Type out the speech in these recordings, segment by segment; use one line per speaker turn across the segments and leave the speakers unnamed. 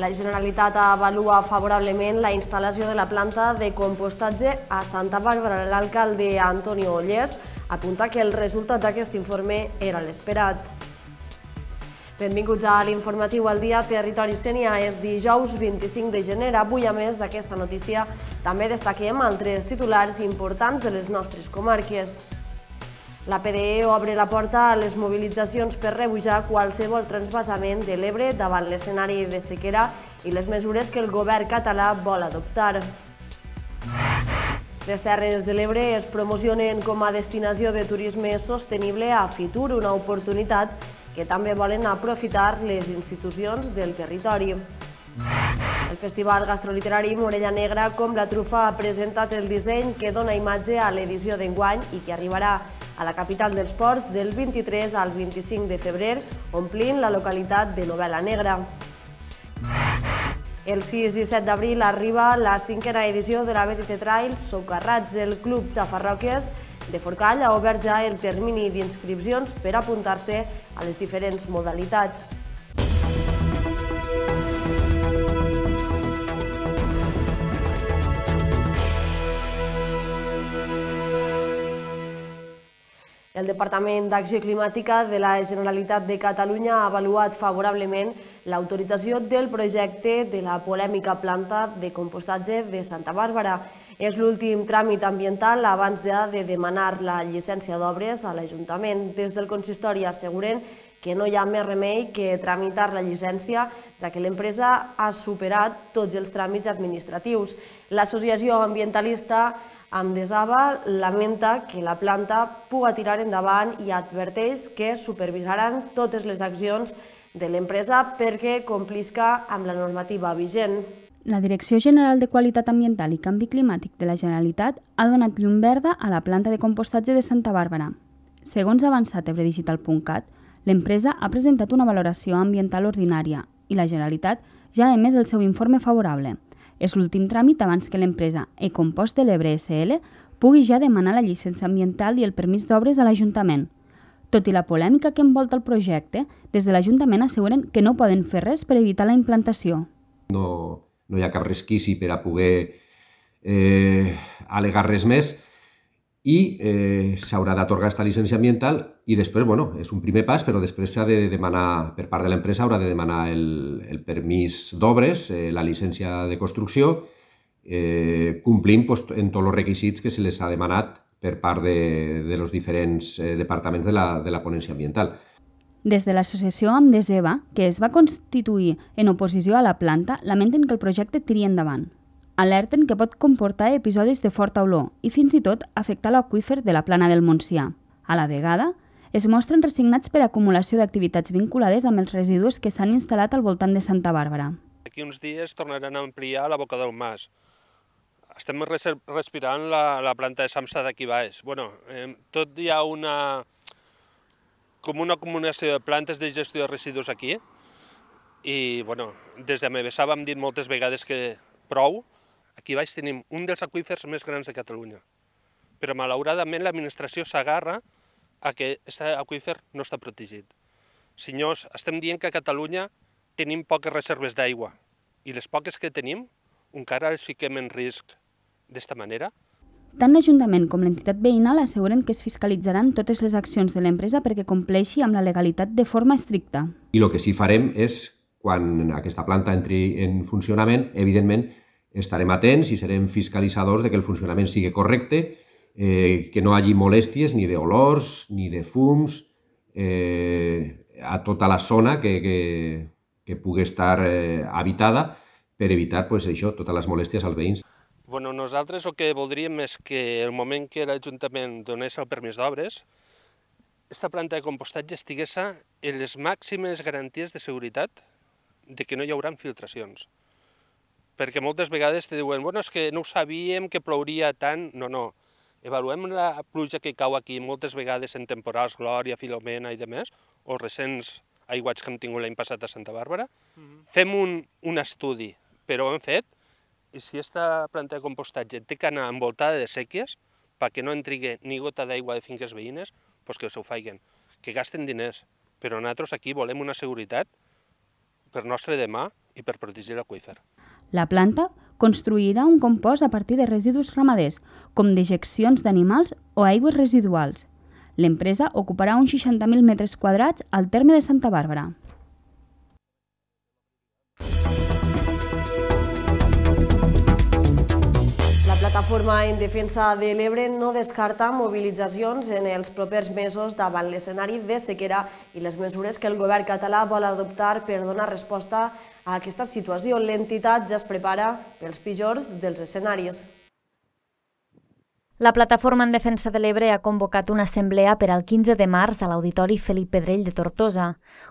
La Generalitat avalua favorablement la instal·lació de la planta de compostatge a Santa Bàrbara. L'alcalde Antonio Ollés apunta que el resultat d'aquest informe era l'esperat. Benvinguts a l'informatiu al dia Territori Sènia. És dijous 25 de gener. Avui, a més d'aquesta notícia, també destaquem altres titulars importants de les nostres comarques. La PDE obre la porta a les mobilitzacions per rebujar qualsevol transvasament de l'Ebre davant l'escenari de sequera i les mesures que el govern català vol adoptar. Les Terres de l'Ebre es promocionen com a destinació de turisme sostenible a Fitur, una oportunitat que també volen aprofitar les institucions del territori. El Festival Gastroliterari Morella Negra com la trufa ha presentat el disseny que dona imatge a l'edició d'enguany i que arribarà a la capital dels ports del 23 al 25 de febrer, omplint la localitat de Novela Negra. El 6 i 7 d'abril arriba la cinquena edició de la BTT Trail Socarrats. El Club Xafarroques de Forcall ha obert ja el termini d'inscripcions per apuntar-se a les diferents modalitats. El Departament d'Acció Climàtica de la Generalitat de Catalunya ha avaluat favorablement l'autorització del projecte de la polèmica planta de compostatge de Santa Bàrbara. És l'últim tràmit ambiental abans ja de demanar la llicència d'obres a l'Ajuntament. Des del consistori asseguren que no hi ha més remei que tramitar la llicència, ja que l'empresa ha superat tots els tràmits administratius. L'associació ambientalista desava lamenta que la planta puga tirar endavant i adverteix que supervisaran totes les accions de l'empresa perquè complisca amb la normativa vigent.
La Direcció General de Qualitat Ambiental i Canvi Climàtic de la Generalitat ha donat llum verda a la planta de compostatge de Santa Bàrbara. Segons avançat ebredigital.cat, l'empresa ha presentat una valoració ambiental ordinària i la Generalitat ja ha emès el seu informe favorable – és l'últim tràmit abans que l'empresa Ecompost de l'Ebre SL pugui ja demanar la llicència ambiental i el permís d'obres a l'Ajuntament. Tot i la polèmica que envolta el projecte, des de l'Ajuntament asseguren que no poden fer res per evitar la implantació.
No, no hi ha cap resquici per a poder eh, alegar res més i eh, s'haurà d'atorgar aquesta llicència ambiental i després, bueno, és un primer pas, però després s'ha de demanar, per part de l'empresa, haurà de demanar el, el permís d'obres, eh, la llicència de construcció, eh, complint pues, en tots els requisits que se les ha demanat per part de, de los diferents eh, departaments de la, de la ponència ambiental.
Des de l'associació Amdeseva, que es va constituir en oposició a la planta, lamenten que el projecte tiri endavant alerten que pot comportar episodis de forta olor i fins i tot afectar l'aquífer de la plana del Montsià. A la vegada, es mostren resignats per acumulació d'activitats vinculades amb els residus que s'han instal·lat al voltant de Santa Bàrbara.
Aquí uns dies tornaran a ampliar la boca del mas. Estem respirant la, la planta de Samsa d'aquí baix. Bueno, eh, tot hi ha una, com una acumulació de plantes de gestió de residus aquí i bueno, des de la vam dir moltes vegades que prou, Aquí baix tenim un dels aqüífers més grans de Catalunya, però malauradament l'administració s'agarra a que aquest aqüífer no està protegit. Senyors, estem dient que a Catalunya tenim poques reserves d'aigua i les poques que tenim encara les fiquem en risc d'esta manera.
Tant l'Ajuntament com l'entitat veïnal asseguren que es fiscalitzaran totes les accions de l'empresa perquè compleixi amb la legalitat de forma estricta.
I el que sí farem és, quan aquesta planta entri en funcionament, evidentment estarem atents i serem fiscalitzadors de que el funcionament sigui correcte, eh, que no hagi molèsties ni d'olors ni de fums eh, a tota la zona que, que, que pugui estar eh, habitada per evitar pues, això, totes les molèsties als veïns.
Bueno, nosaltres el que voldríem és que el moment que l'Ajuntament donés el permís d'obres, aquesta planta de compostatge estigués en les màximes garanties de seguretat de que no hi haurà filtracions perquè moltes vegades te diuen bueno, és que no ho sabíem que plouria tant. No, no. evaluem la pluja que cau aquí moltes vegades en temporals, Glòria, Filomena i demés, o recents aiguats que hem tingut l'any passat a Santa Bàrbara. mm -hmm. Fem un, un estudi, però ho hem fet, i si aquesta planta de compostatge té que anar envoltada de sèquies perquè no entrigui ni gota d'aigua de finques veïnes, doncs que s'ho faiguen, que gasten diners. Però nosaltres aquí volem una seguretat per nostre demà i per protegir l'aquífer.
La planta construirà un compost a partir de residus ramaders, com dejeccions d'animals o aigües residuals. L'empresa ocuparà uns 60.000 metres quadrats al terme de Santa Bàrbara.
plataforma en defensa de l'Ebre no descarta mobilitzacions en els propers mesos davant l'escenari de sequera i les mesures que el govern català vol adoptar per donar resposta a aquesta situació. L'entitat ja es prepara pels pitjors dels escenaris
la Plataforma en Defensa de l'Ebre ha convocat una assemblea per al 15 de març a l'Auditori Felip Pedrell de Tortosa.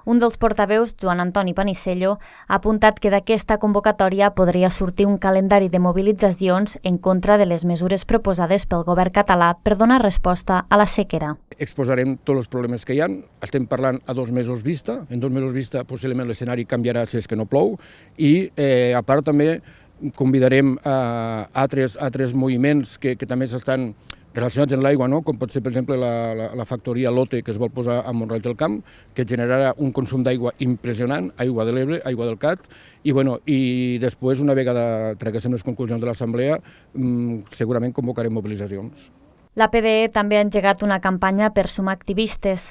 Un dels portaveus, Joan Antoni Panicello, ha apuntat que d'aquesta convocatòria podria sortir un calendari de mobilitzacions en contra de les mesures proposades pel govern català per donar resposta a la sequera.
Exposarem tots els problemes que hi han. Estem parlant a dos mesos vista. En dos mesos vista possiblement l'escenari canviarà si és que no plou. I eh, a part també convidarem a altres, altres moviments que, que també s'estan relacionats amb l'aigua, no? com pot ser, per exemple, la, la, la factoria Lote que es vol posar a Montroig del Camp, que generarà un consum d'aigua impressionant, aigua de l'Ebre, aigua del Cat, i, bueno, i després, una vegada traguéssim les conclusions de l'Assemblea, mm, segurament convocarem mobilitzacions.
La PDE també ha engegat una campanya per sumar activistes.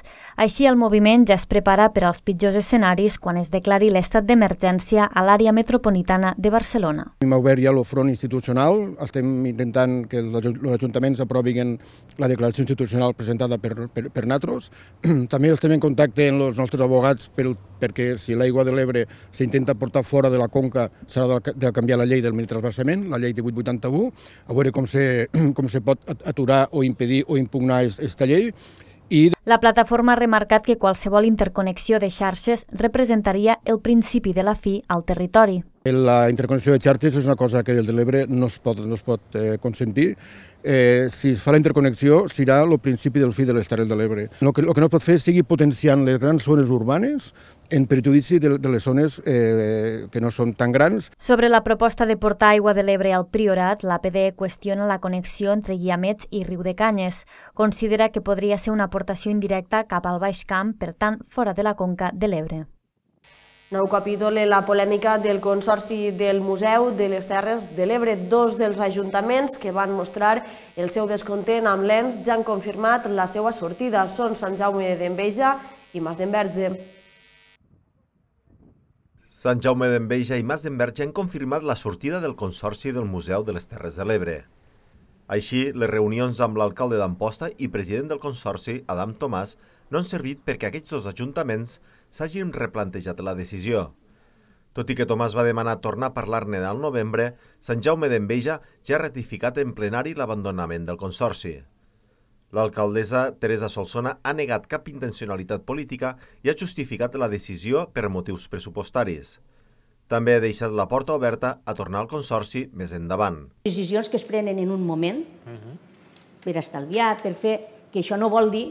Així, el moviment ja es prepara per als pitjors escenaris quan es declari l'estat d'emergència a l'àrea metropolitana de Barcelona.
Hem obert ja el front institucional, estem intentant que els ajuntaments aprovin la declaració institucional presentada per, per, per nosaltres. També estem en contacte amb els nostres abogats per, perquè si l'aigua de l'Ebre s'intenta portar fora de la conca s'ha de, de canviar la llei del mini trasbassament, la llei 1881, a veure com se, com se pot aturar o impedir o impugnar aquesta llei. I...
La plataforma ha remarcat que qualsevol interconnexió de xarxes representaria el principi de la fi al territori.
Eh, la interconnexió de xarxes és una cosa que el de l'Ebre no es pot, no es pot eh, consentir. Eh, si es fa la interconnexió, serà el principi del fi de l'estat de l'Ebre. El que, el que no pot fer és seguir potenciant les grans zones urbanes en perjudici de, de les zones eh, que no són tan grans.
Sobre la proposta de portar aigua de l'Ebre al Priorat, l'APD qüestiona la connexió entre Guiamets i Riu de Canyes. Considera que podria ser una aportació indirecta cap al Baix Camp, per tant, fora de la conca de l'Ebre.
Nou capítol en la polèmica del Consorci del Museu de les Terres de l'Ebre. Dos dels ajuntaments que van mostrar el seu descontent amb l'ENS ja han confirmat la seva sortida. Són Sant Jaume d'Enveja i Mas d'Enverge.
Sant Jaume d'Enveja i Mas d'Enverge han confirmat la sortida del Consorci del Museu de les Terres de l'Ebre. Així, les reunions amb l'alcalde d'Amposta i president del Consorci, Adam Tomàs, no han servit perquè aquests dos ajuntaments s'hagin replantejat la decisió. Tot i que Tomàs va demanar tornar a parlar-ne al novembre, Sant Jaume d'Enveja ja ha ratificat en plenari l'abandonament del Consorci. L'alcaldessa Teresa Solsona ha negat cap intencionalitat política i ha justificat la decisió per motius pressupostaris. També ha deixat la porta oberta a tornar al Consorci més endavant.
Decisions que es prenen en un moment, mhm. per estalviar, per fer... que això no vol dir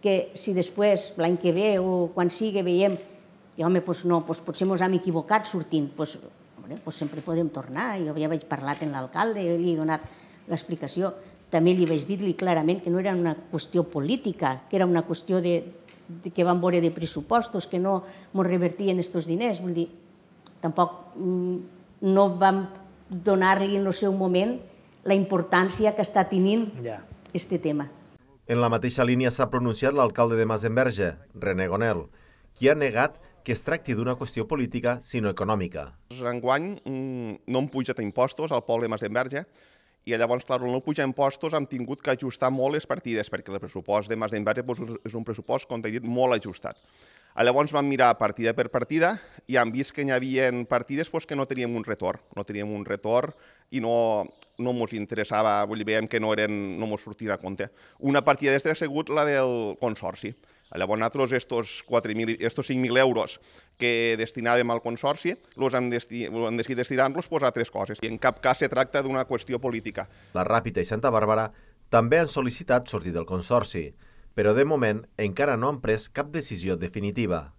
que si després, l'any que ve o quan sigui, veiem i eh, home, doncs no, doncs potser ens hem equivocat sortint, doncs, home, doncs sempre podem tornar. Jo ja vaig parlar amb l'alcalde, i li he donat l'explicació. També li vaig dir-li clarament que no era una qüestió política, que era una qüestió de, de que van veure de pressupostos, que no ens revertien aquests diners. Vull dir, tampoc mm, no vam donar-li en el seu moment la importància que està tenint aquest yeah. tema.
En la mateixa línia s'ha pronunciat l'alcalde de Masenverge, René Gonel, qui ha negat que es tracti d'una qüestió política, sinó econòmica.
Enguany mm, no hem pujat impostos al poble de Masenverge, i llavors, clar, no puja impostos hem tingut que ajustar molt les partides, perquè el pressupost de Mas d'Inverge doncs, és un pressupost, com t'he dit, molt ajustat. Eh, llavors vam mirar partida per partida i hem vist que hi havia partides pues, que no teníem un retorn, no teníem un retorn i no, no mos interessava, vull dir, veiem que no, eren, no mos sortien a compte. Una partida d'estres ha sigut la del consorci. Eh, llavors nosaltres estos, estos 5.000 euros que destinàvem al consorci los hem, desti hem decidit destinar-los pues, a tres coses i en cap cas se tracta d'una qüestió política.
La Ràpita i Santa Bàrbara també han sol·licitat sortir del consorci però de moment encara no han pres cap decisió definitiva.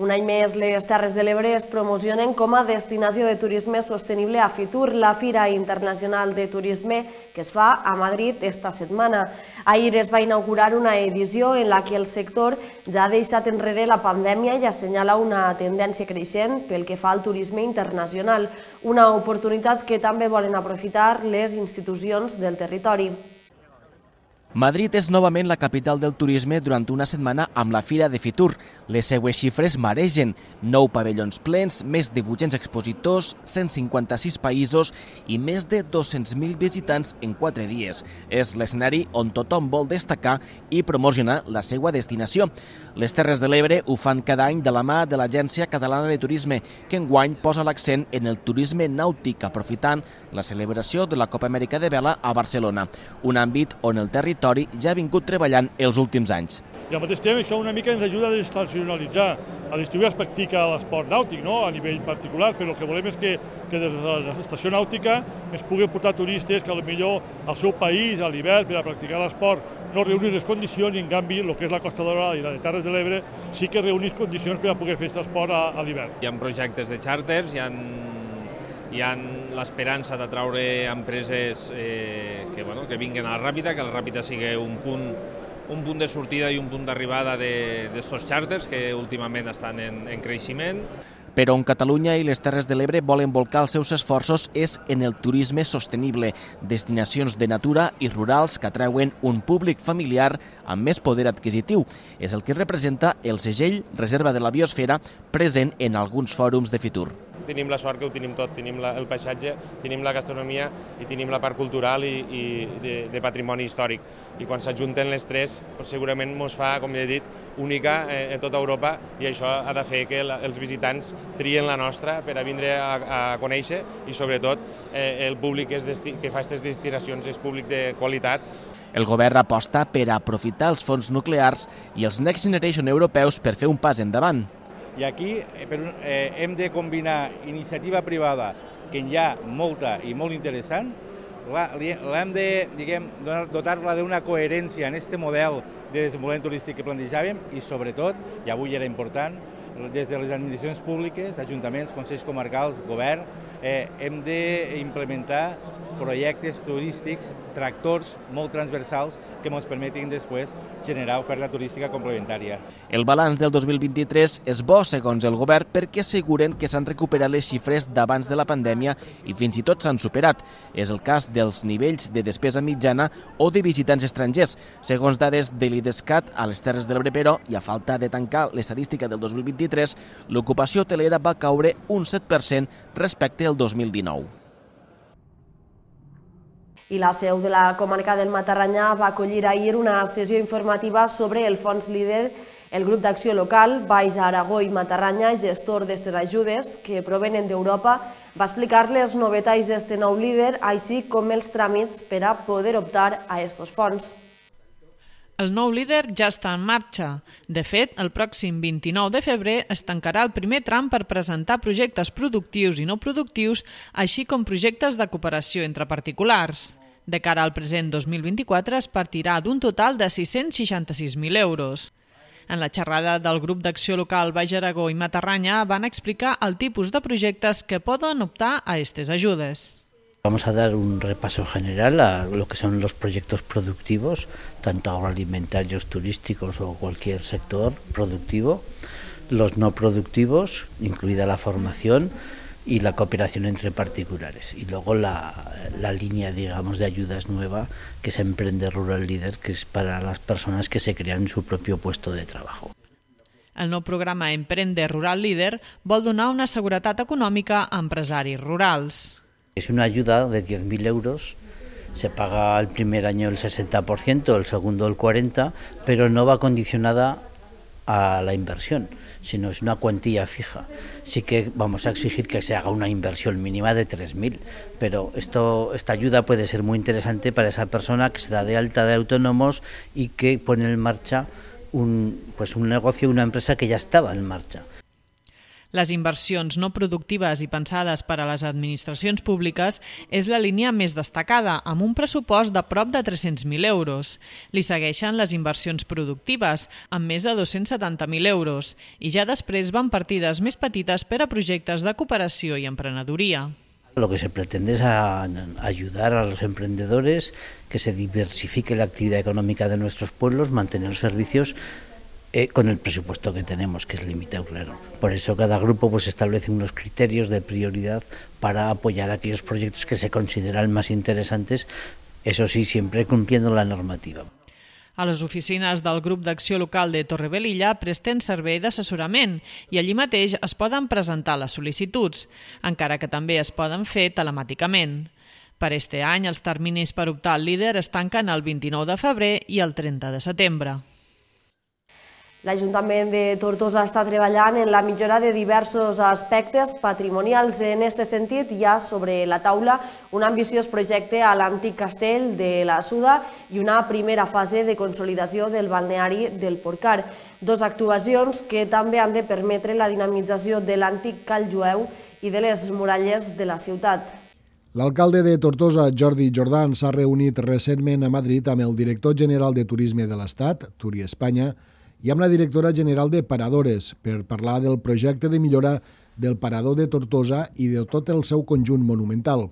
Un any més, les Terres de l'Ebre es promocionen com a destinació de turisme sostenible a Fitur, la Fira Internacional de Turisme que es fa a Madrid esta setmana. Ahir es va inaugurar una edició en la que el sector ja ha deixat enrere la pandèmia i assenyala una tendència creixent pel que fa al turisme internacional, una oportunitat que també volen aprofitar les institucions del territori.
Madrid és novament la capital del turisme durant una setmana amb la Fira de Fitur, les seues xifres maregen 9 pavellons plens, més de 800 expositors, 156 països i més de 200.000 visitants en 4 dies. És l'escenari on tothom vol destacar i promocionar la seva destinació. Les Terres de l'Ebre ho fan cada any de la mà de l'Agència Catalana de Turisme, que enguany posa l'accent en el turisme nàutic, aprofitant la celebració de la Copa Amèrica de Vela a Barcelona, un àmbit on el territori ja ha vingut treballant els últims anys.
I al mateix temps això una mica ens ajuda a destacar professionalitzar. A l'estiu ja es practica l'esport nàutic, no?, a nivell particular, però el que volem és que, que des de l'estació nàutica es pugui portar turistes que millor al seu país, a l'hivern, per a practicar l'esport, no reunir les condicions i, en canvi, el que és la Costa Daurada i la de Terres de l'Ebre sí que reunís condicions per a poder fer aquest esport a, a l'hivern. Hi ha projectes de xàrters, hi ha hi ha l'esperança de traure empreses eh, que, bueno, que vinguin a la Ràpita, que la Ràpita sigui un punt un punt de sortida i un punt d'arribada d'estos xàrters que últimament estan en, en creixement.
Però on Catalunya i les Terres de l'Ebre volen volcar els seus esforços és en el turisme sostenible, destinacions de natura i rurals que atreuen un públic familiar amb més poder adquisitiu. És el que representa el segell Reserva de la Biosfera present en alguns fòrums de Fitur
tenim la sort que ho tenim tot, tenim la, el paisatge, tenim la gastronomia i tenim la part cultural i, i de, de patrimoni històric. I quan s'ajunten les tres, doncs segurament ens fa, com ja he dit, única eh, a tota Europa i això ha de fer que la, els visitants trien la nostra per a vindre a, a conèixer i sobretot eh, el públic que, és que fa aquestes destinacions és públic de qualitat
el govern aposta per aprofitar els fons nuclears i els Next Generation europeus per fer un pas endavant.
I aquí eh, eh, hem de combinar iniciativa privada, que hi ha molta i molt interessant, l'hem de diguem, dotar-la d'una coherència en aquest model de desenvolupament turístic que plantejàvem i, sobretot, i avui era important, des de les administracions públiques, ajuntaments, consells comarcals, govern, eh, hem d'implementar projectes turístics, tractors molt transversals que ens permetin després generar oferta turística complementària.
El balanç del 2023 és bo, segons el govern, perquè asseguren que s'han recuperat les xifres d'abans de la pandèmia i fins i tot s'han superat. És el cas dels nivells de despesa mitjana o de visitants estrangers. Segons dades de l'IDESCAT, a les Terres de l'Ebre, però, i a falta de tancar l'estadística del 2023, 2023, l'ocupació hotelera va caure un 7% respecte al 2019
i la seu de la comarca del Matarranyà va acollir ahir una sessió informativa sobre el fons líder el grup d'acció local Baix Aragó i Matarranya, gestor d'aquestes ajudes que provenen d'Europa, va explicar les novetats d'aquest nou líder, així com els tràmits per a poder optar a aquests fons.
El nou líder ja està en marxa. De fet, el pròxim 29 de febrer es tancarà el primer tram per presentar projectes productius i no productius, així com projectes de cooperació entre particulars. De cara al present 2024 es partirà d'un total de 666.000 euros. En la xerrada del grup d'acció local Baix Aragó i Matarranya van explicar el tipus de projectes que poden optar a aquestes ajudes.
Vamos a dar un repaso general a lo que son los proyectos productivos, tanto agroalimentarios, turísticos o cualquier sector productivo, los no productivos, incluida la formación y la cooperación entre particulares. Y luego la, línea, digamos, de ayudas nueva que es Emprende Rural Líder, que es para las personas que se crean su propio puesto de trabajo.
El nuevo programa Emprende Rural Líder vol donar una seguridad económica a empresarios rurales
es una ayuda de 10.000 euros. Se paga el primer año el 60%, el segundo el 40%, pero no va condicionada a la inversión, sino es una cuantía fija. Sí que vamos a exigir que se haga una inversión mínima de 3.000, pero esto, esta ayuda puede ser muy interesante para esa persona que se da de alta de autónomos y que pone en marcha pues un negocio, una empresa que ya estaba en marcha.
Les inversions no productives i pensades per a les administracions públiques és la línia més destacada, amb un pressupost de prop de 300.000 euros. Li segueixen les inversions productives, amb més de 270.000 euros, i ja després van partides més petites per a projectes de cooperació i emprenedoria.
Lo que se pretende es a ayudar a los emprendedores que se diversifique la actividad económica de nuestros pueblos, mantener los servicios eh, con el presupuesto que tenemos, que es limitado, claro. Por eso cada grupo pues, establece unos criterios de prioridad para apoyar aquellos proyectos que se consideran más interesantes, eso sí, siempre cumpliendo la normativa.
A les oficines del grup d'acció local de Torrebelilla presten servei d'assessorament i allí mateix es poden presentar les sol·licituds, encara que també es poden fer telemàticament. Per este any, els terminis per optar al líder es tanquen el 29 de febrer i el 30 de setembre.
L'Ajuntament de Tortosa està treballant en la millora de diversos aspectes patrimonials. En aquest sentit, hi ha sobre la taula un ambiciós projecte a l'antic castell de la Suda i una primera fase de consolidació del balneari del Porcar. Dos actuacions que també han de permetre la dinamització de l'antic Cal Jueu i de les muralles de la ciutat.
L'alcalde de Tortosa, Jordi Jordan, s'ha reunit recentment a Madrid amb el director general de Turisme de l'Estat, Turi Espanya, i amb la directora general de Paradores per parlar del projecte de millora del Parador de Tortosa i de tot el seu conjunt monumental.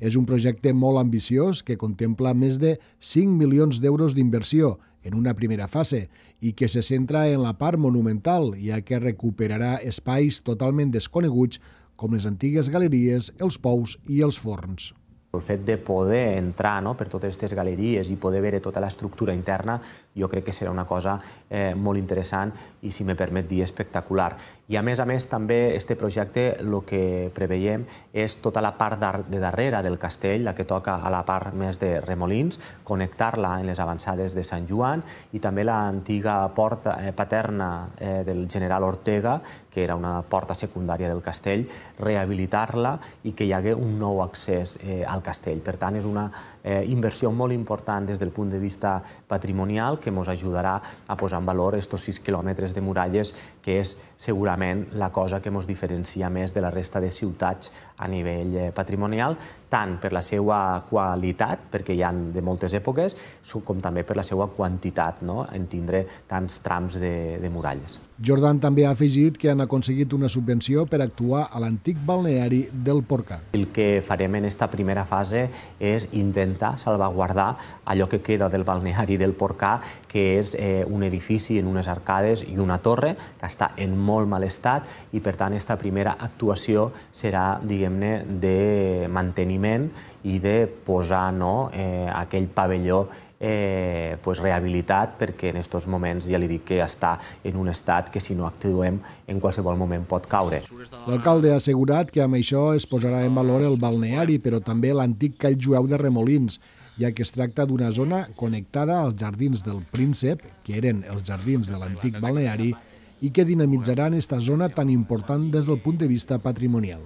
És un projecte molt ambiciós que contempla més de 5 milions d'euros d'inversió en una primera fase i que se centra en la part monumental, ja que recuperarà espais totalment desconeguts com les antigues galeries, els pous i els forns.
El fet de poder entrar no, per totes aquestes galeries i poder veure tota l'estructura interna, jo crec que serà una cosa eh, molt interessant i, si me permet dir, espectacular. I, a més a més, també este projecte el que preveiem és tota la part de darrere del castell, la que toca a la part més de Remolins, connectar-la en les avançades de Sant Joan i també l'antiga porta eh, paterna eh, del general Ortega, que era una porta secundària del castell, rehabilitar-la i que hi hagués un nou accés eh, al castell. Per tant, és una inversió molt important des del punt de vista patrimonial que ens ajudarà a posar en valor aquests 6 quilòmetres de muralles que és segurament la cosa que ens diferencia més de la resta de ciutats a nivell eh, patrimonial, tant per la seva qualitat, perquè hi han de moltes èpoques, com també per la seva quantitat, no? en tindre tants trams de, de muralles.
Jordan també ha afegit que han aconseguit una subvenció per actuar a l'antic balneari del Porca.
El que farem en esta primera fase és intentar salvaguardar allò que queda del balneari del Porca, que és eh, un edifici en unes arcades i una torre que està en molt mal estat i, per tant, esta primera actuació serà, diguem, diguem-ne, de manteniment i de posar no, eh, aquell pavelló eh, pues, rehabilitat, perquè en aquests moments ja li dic que està en un estat que si no actuem en qualsevol moment pot caure.
L'alcalde ha assegurat que amb això es posarà en valor el balneari, però també l'antic call jueu de Remolins, ja que es tracta d'una zona connectada als jardins del Príncep, que eren els jardins de l'antic balneari, i que dinamitzaran aquesta zona tan important des del punt de vista patrimonial.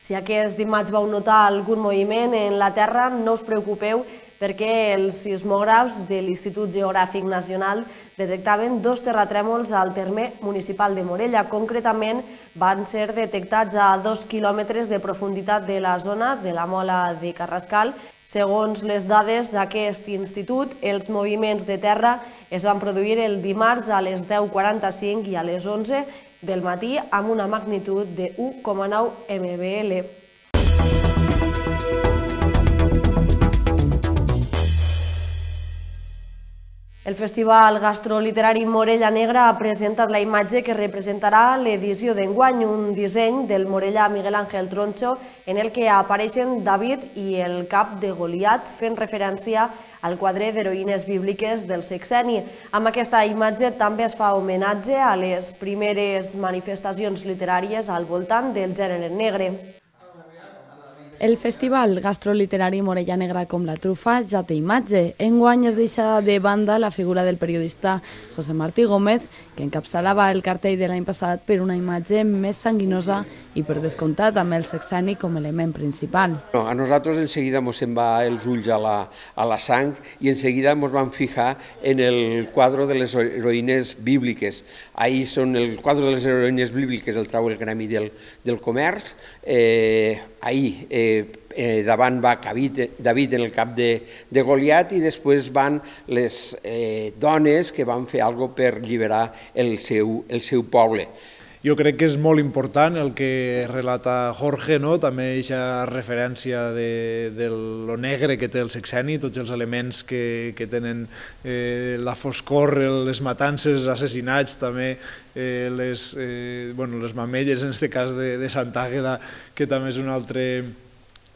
Si aquest dimarts vau notar algun moviment en la Terra, no us preocupeu perquè els sismògrafs de l'Institut Geogràfic Nacional detectaven dos terratrèmols al terme municipal de Morella. Concretament, van ser detectats a dos quilòmetres de profunditat de la zona de la Mola de Carrascal Segons les dades d'aquest institut, els moviments de terra es van produir el dimarts a les 10.45 i a les 11 del matí amb una magnitud de 1,9 mbl. El Festival Gastroliterari Morella Negra ha presentat la imatge que representarà l'edició d'enguany, un disseny del Morella Miguel Ángel Troncho, en el que apareixen David i el cap de Goliat, fent referència a al quadre d'heroïnes bíbliques del sexeni. Amb aquesta imatge també es fa homenatge a les primeres manifestacions literàries al voltant del gènere negre.
El festival gastroliterari Morella Negra com la trufa ja té imatge. Enguany es deixa de banda la figura del periodista José Martí Gómez, que encapçalava el cartell de l'any passat per una imatge més sanguinosa i per descomptat amb el sexani com a element principal.
No, a nosaltres en seguida ens en va els ulls a la, a la sang i en seguida ens vam fijar en el quadre de les heroïnes bíbliques. Ahir són el quadre de les heroïnes bíbliques, el trau el Gremi del, del Comerç, eh, ahir eh, eh, davant va David, David en el cap de, de Goliat i després van les eh, dones que van fer alguna per alliberar el seu, el seu poble jo crec que és molt important el que relata Jorge, no? també ha referència de, de lo negre que té el sexeni, tots els elements que, que tenen eh, la foscor, les matances, els assassinats, també eh, les, eh, bueno, les mamelles, en aquest cas de, de Santa Àgueda, que també és un altre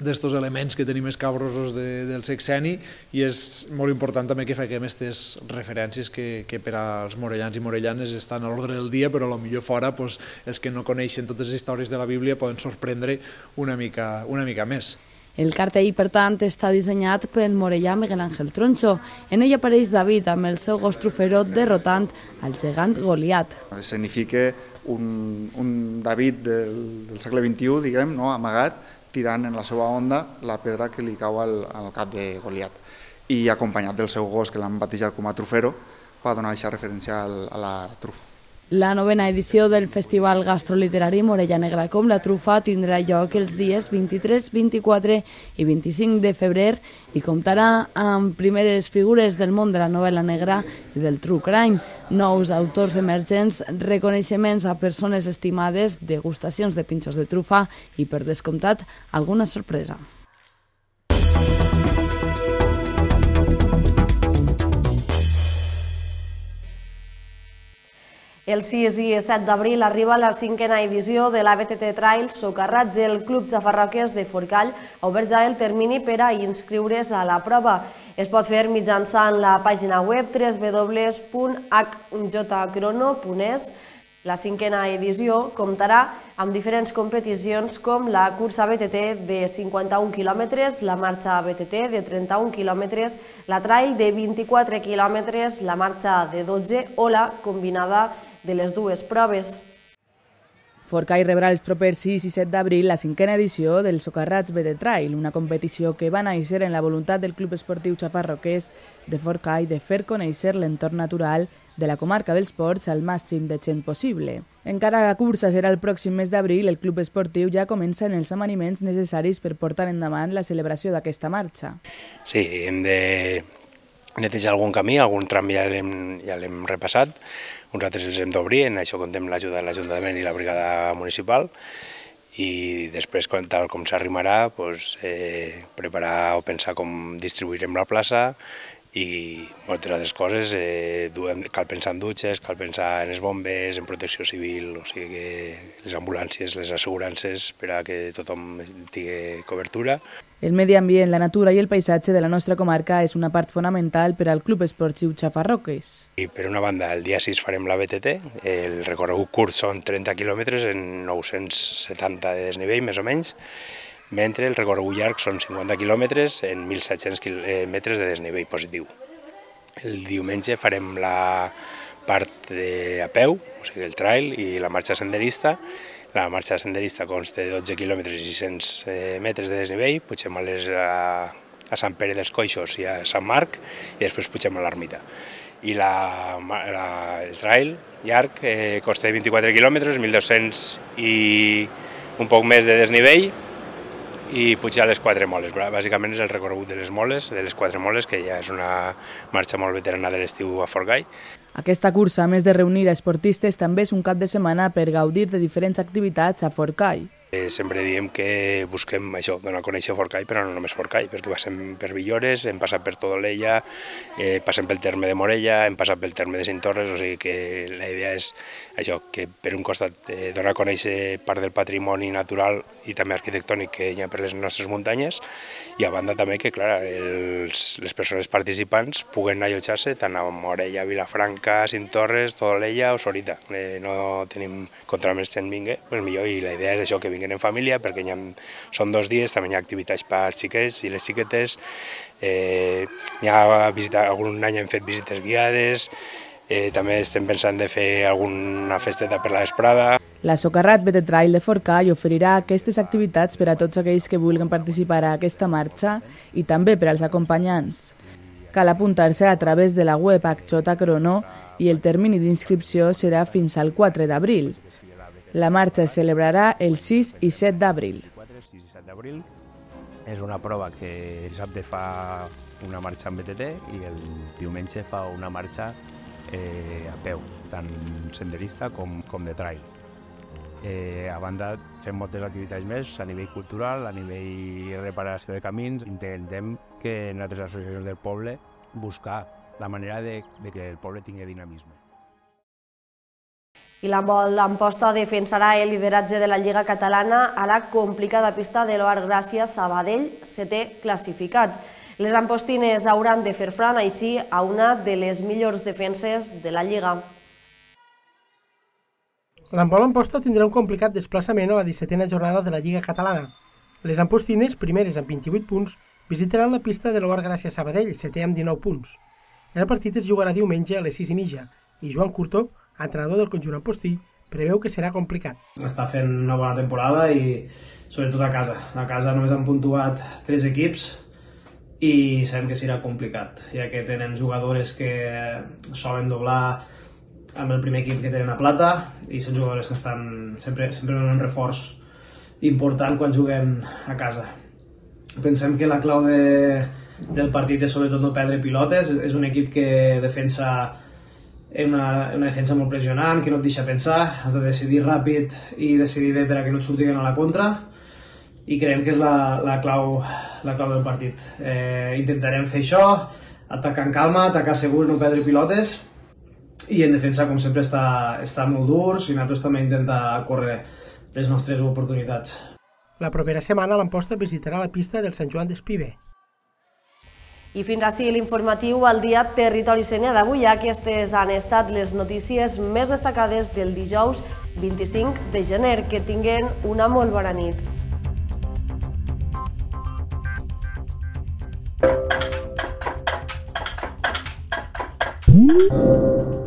d'aquests elements que tenim escabrosos de, del sexeni i és molt important també que fem aquestes referències que, que per als morellans i morellanes estan a l'ordre del dia, però a lo millor fora doncs, els que no coneixen totes les històries de la Bíblia poden sorprendre una mica, una mica més.
El cartell, per tant, està dissenyat pel morellà Miguel Ángel Troncho. En ell apareix David amb el seu gos troferot derrotant el gegant Goliat.
Significa un, un David del, del segle XXI, diguem, no? amagat, tirant en la seva onda la pedra que li cau al, al cap de Goliat i acompanyat del seu gos, que l'han batejat com a trufero, va donar aquesta referència a la
trufa. La novena edició del Festival Gastroliterari Morella Negra com la Trufa tindrà lloc els dies 23, 24 i 25 de febrer i comptarà amb primeres figures del món de la novel·la negra i del true crime, nous autors emergents, reconeixements a persones estimades, degustacions de pinxos de trufa i, per descomptat, alguna sorpresa.
El 6 i 7 d'abril arriba la cinquena edició de la BTT Trail Socarrats. El Club de Ferroques de Forcall ha obert ja el termini per a inscriure's a la prova. Es pot fer mitjançant la pàgina web www.hjcrono.es. La cinquena edició comptarà amb diferents competicions com la cursa BTT de 51 km, la marxa BTT de 31 km, la trail de 24 km, la marxa de 12 o la combinada BTT de les dues proves.
Forcai rebrà els propers 6 i 7 d'abril la cinquena edició del Socarrats BD Trail, una competició que va néixer en la voluntat del Club Esportiu Xafarroquès de Forcai de fer conèixer l'entorn natural de la comarca dels Ports al màxim de gent possible. Encara la cursa serà el pròxim mes d'abril, el club esportiu ja comença en els amaniments necessaris per portar endavant la celebració d'aquesta marxa.
Sí, hem de netejar algun camí, algun tram ja l'hem ja repassat, uns altres els hem d'obrir, en això comptem l'ajuda de l'Ajuntament i la brigada municipal, i després, quan, tal com s'arrimarà, doncs, eh, preparar o pensar com distribuirem la plaça i moltes altres coses eh, duem, cal pensar en dutxes, cal pensar en les bombes, en protecció civil, o sigui que les ambulàncies, les assegurances per a que tothom tingui cobertura.
El medi ambient, la natura i el paisatge de la nostra comarca és una part fonamental per al Club Esportiu Xafarroques.
I per una banda, el dia 6 farem la BTT, el recorregut curt són 30 quilòmetres en 970 de desnivell, més o menys, mentre el recorregut llarg són 50 quilòmetres en 1.700 eh, metres de desnivell positiu. El diumenge farem la part de, a peu, o sigui, el trail i la marxa senderista. La marxa senderista consta de 12 quilòmetres i 600 eh, metres de desnivell, pugem a, les, a, a Sant Pere dels Coixos i a Sant Marc, i després pugem a l'Ermita. I la, la, el trail llarg eh, costa 24 quilòmetres, 1.200 i un poc més de desnivell, i pujar les quatre moles. Bàsicament és el recorregut de les moles, de les quatre moles, que ja és una marxa molt veterana de l'estiu a Forgall.
Aquesta cursa, a més de reunir a esportistes, també és un cap de setmana per gaudir de diferents activitats a Forcall.
Eh, sempre diem que busquem això, donar a conèixer Forcall, però no només Forcall, perquè passem per Villores, hem passat per Todolella, eh, passem pel terme de Morella, hem passat pel terme de Cintorres, o sigui que la idea és això, que per un costat eh, donar a conèixer part del patrimoni natural i també arquitectònic que hi ha per les nostres muntanyes, i a banda també que, clar, els, les persones participants puguen allotjar-se tant a Morella, Vilafranca, Cintorres, l'Ella o Sorita. Eh, no tenim contra més gent vingui, millor, i la idea és això, que vingui vinguin en família, perquè ha, són dos dies, també hi ha activitats pels xiquets i les xiquetes, eh, hi ha visita, algun any hem fet visites guiades, eh, també estem pensant de fer alguna festeta per la vesprada.
La Socarrat Bete Trail de Forcall oferirà aquestes activitats per a tots aquells que vulguen participar a aquesta marxa i també per als acompanyants. Cal apuntar-se a través de la web Acxota Crono i el termini d'inscripció serà fins al 4 d'abril. La marxa es celebrarà el 6 i 7 d'abril.
6 i 7 d'abril és una prova que dissabte fa una marxa amb BTT i el diumenge fa una marxa eh, a peu, tant senderista com, com de trail. Eh, a banda, fem moltes activitats més a nivell cultural, a nivell reparació de camins. Intentem que en altres associacions del poble buscar la manera de, de que el poble tingui dinamisme
i l'emposta defensarà el lideratge de la Lliga Catalana a la complicada pista de l'Oar Gràcia Sabadell, setè classificat. Les ampostines hauran de fer front així a una de les millors defenses de la Lliga.
L'Embol Amposta tindrà un complicat desplaçament a la 17a jornada de la Lliga Catalana. Les ampostines, primeres amb 28 punts, visitaran la pista de l'Oar Gràcia Sabadell, setè amb 19 punts. El partit es jugarà diumenge a les 6 i mitja i Joan Curtó entrenador del conjunt apostí, preveu que serà complicat.
Està fent una bona temporada i sobretot a casa. A casa només han puntuat tres equips i sabem que serà complicat, ja que tenen jugadores que solen doblar amb el primer equip que tenen a plata i són jugadores que estan sempre, sempre en un reforç important quan juguem a casa. Pensem que la clau de, del partit és sobretot no perdre pilotes, és un equip que defensa una, una defensa molt pressionant, que no et deixa pensar, has de decidir ràpid i decidir bé per a que no et surtin a la contra i creiem que és la, la, clau, la clau del partit. Eh, intentarem fer això, atacar amb calma, atacar segur, no perdre pilotes i en defensa, com sempre, està, està molt durs i nosaltres també intentar córrer les nostres oportunitats. La propera setmana l'Amposta visitarà la pista del Sant Joan d'Espive,
i fins ací l'informatiu al dia Territori Senya d'avui. Aquestes han estat les notícies més destacades del dijous 25 de gener. Que tinguen una molt bona nit.
Mm-hmm.